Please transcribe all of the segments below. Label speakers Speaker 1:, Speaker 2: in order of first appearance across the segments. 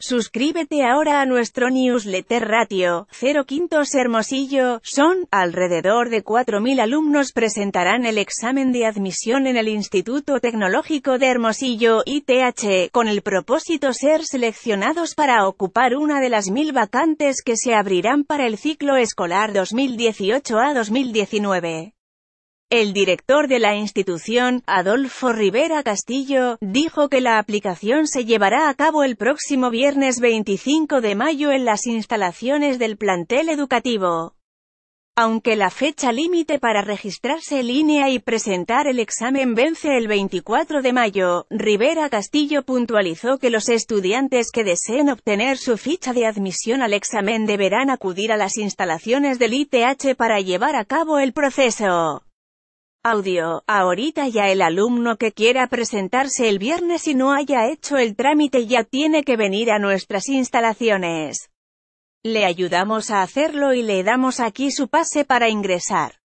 Speaker 1: Suscríbete ahora a nuestro newsletter ratio, Cero Quintos Hermosillo, son, alrededor de 4.000 alumnos presentarán el examen de admisión en el Instituto Tecnológico de Hermosillo, ITH, con el propósito ser seleccionados para ocupar una de las mil vacantes que se abrirán para el ciclo escolar 2018 a 2019. El director de la institución, Adolfo Rivera Castillo, dijo que la aplicación se llevará a cabo el próximo viernes 25 de mayo en las instalaciones del plantel educativo. Aunque la fecha límite para registrarse en línea y presentar el examen vence el 24 de mayo, Rivera Castillo puntualizó que los estudiantes que deseen obtener su ficha de admisión al examen deberán acudir a las instalaciones del ITH para llevar a cabo el proceso. Audio, ahorita ya el alumno que quiera presentarse el viernes y no haya hecho el trámite ya tiene que venir a nuestras instalaciones. Le ayudamos a hacerlo y le damos aquí su pase para ingresar.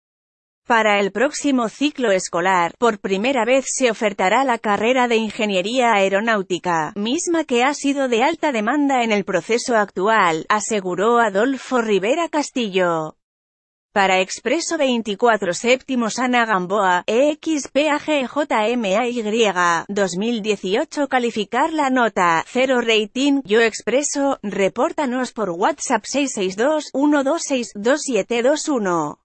Speaker 1: Para el próximo ciclo escolar, por primera vez se ofertará la carrera de Ingeniería Aeronáutica, misma que ha sido de alta demanda en el proceso actual, aseguró Adolfo Rivera Castillo. Para Expreso 24 séptimo Ana Gamboa, EXPAGJMAY, 2018 Calificar la nota, 0 rating, Yo Expreso, repórtanos por WhatsApp 662 126 2721